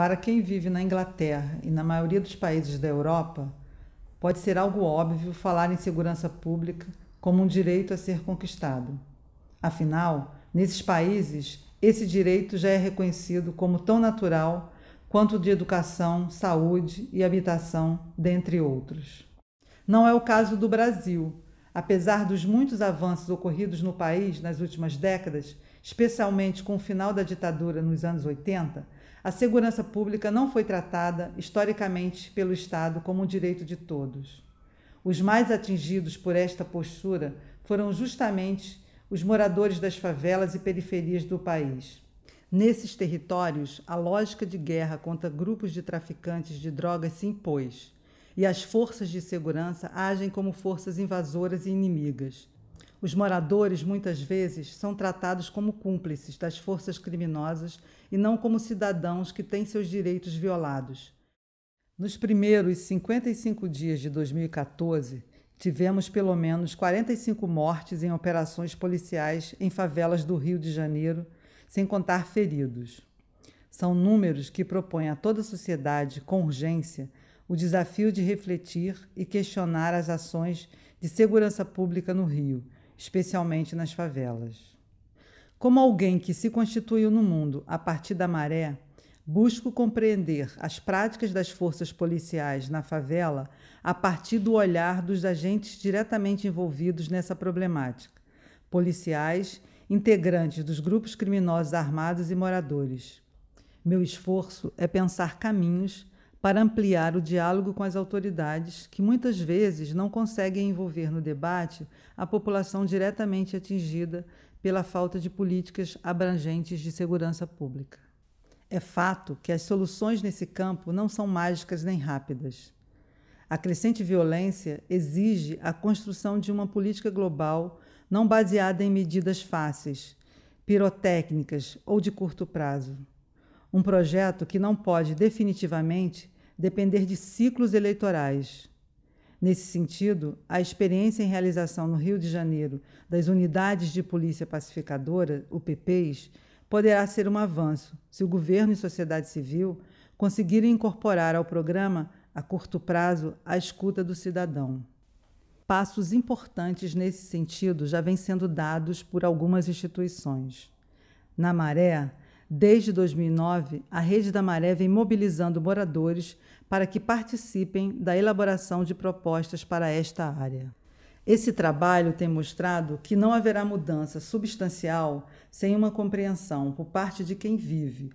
Para quem vive na Inglaterra e na maioria dos países da Europa, pode ser algo óbvio falar em segurança pública como um direito a ser conquistado. Afinal, nesses países, esse direito já é reconhecido como tão natural quanto o de educação, saúde e habitação, dentre outros. Não é o caso do Brasil. Apesar dos muitos avanços ocorridos no país nas últimas décadas, especialmente com o final da ditadura nos anos 80, a segurança pública não foi tratada, historicamente, pelo Estado como um direito de todos. Os mais atingidos por esta postura foram justamente os moradores das favelas e periferias do país. Nesses territórios, a lógica de guerra contra grupos de traficantes de drogas se impôs, e as forças de segurança agem como forças invasoras e inimigas. Os moradores, muitas vezes, são tratados como cúmplices das forças criminosas e não como cidadãos que têm seus direitos violados. Nos primeiros 55 dias de 2014, tivemos pelo menos 45 mortes em operações policiais em favelas do Rio de Janeiro, sem contar feridos. São números que propõem a toda a sociedade, com urgência, o desafio de refletir e questionar as ações de segurança pública no Rio especialmente nas favelas. Como alguém que se constituiu no mundo a partir da maré, busco compreender as práticas das forças policiais na favela a partir do olhar dos agentes diretamente envolvidos nessa problemática, policiais, integrantes dos grupos criminosos armados e moradores. Meu esforço é pensar caminhos para ampliar o diálogo com as autoridades, que muitas vezes não conseguem envolver no debate a população diretamente atingida pela falta de políticas abrangentes de segurança pública. É fato que as soluções nesse campo não são mágicas nem rápidas. A crescente violência exige a construção de uma política global não baseada em medidas fáceis, pirotécnicas ou de curto prazo. Um projeto que não pode definitivamente depender de ciclos eleitorais. Nesse sentido, a experiência em realização no Rio de Janeiro das Unidades de Polícia Pacificadora, UPPs, poderá ser um avanço se o governo e sociedade civil conseguirem incorporar ao programa, a curto prazo, a escuta do cidadão. Passos importantes nesse sentido já vêm sendo dados por algumas instituições. Na Maré, Desde 2009, a Rede da Maré vem mobilizando moradores para que participem da elaboração de propostas para esta área. Esse trabalho tem mostrado que não haverá mudança substancial sem uma compreensão por parte de quem vive,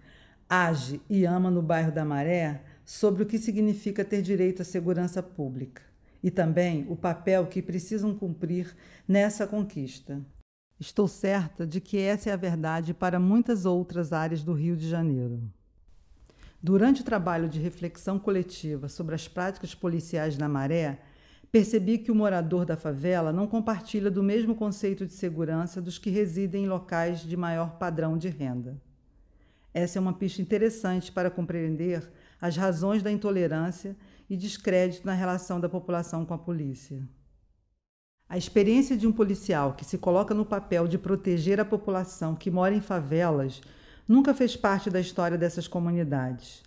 age e ama no bairro da Maré sobre o que significa ter direito à segurança pública e também o papel que precisam cumprir nessa conquista. Estou certa de que essa é a verdade para muitas outras áreas do Rio de Janeiro. Durante o trabalho de reflexão coletiva sobre as práticas policiais na maré, percebi que o morador da favela não compartilha do mesmo conceito de segurança dos que residem em locais de maior padrão de renda. Essa é uma pista interessante para compreender as razões da intolerância e descrédito na relação da população com a polícia. A experiência de um policial que se coloca no papel de proteger a população que mora em favelas nunca fez parte da história dessas comunidades.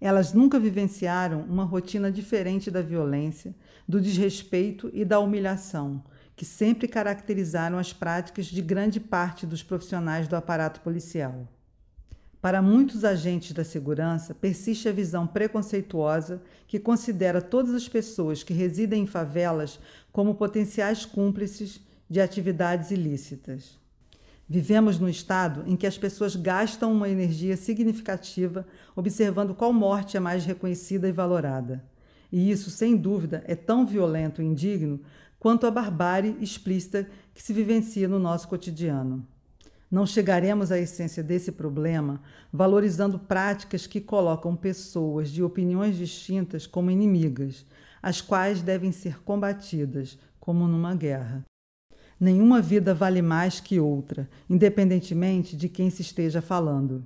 Elas nunca vivenciaram uma rotina diferente da violência, do desrespeito e da humilhação, que sempre caracterizaram as práticas de grande parte dos profissionais do aparato policial. Para muitos agentes da segurança, persiste a visão preconceituosa que considera todas as pessoas que residem em favelas como potenciais cúmplices de atividades ilícitas. Vivemos num estado em que as pessoas gastam uma energia significativa observando qual morte é mais reconhecida e valorada. E isso, sem dúvida, é tão violento e indigno quanto a barbárie explícita que se vivencia no nosso cotidiano. Não chegaremos à essência desse problema valorizando práticas que colocam pessoas de opiniões distintas como inimigas, as quais devem ser combatidas, como numa guerra. Nenhuma vida vale mais que outra, independentemente de quem se esteja falando.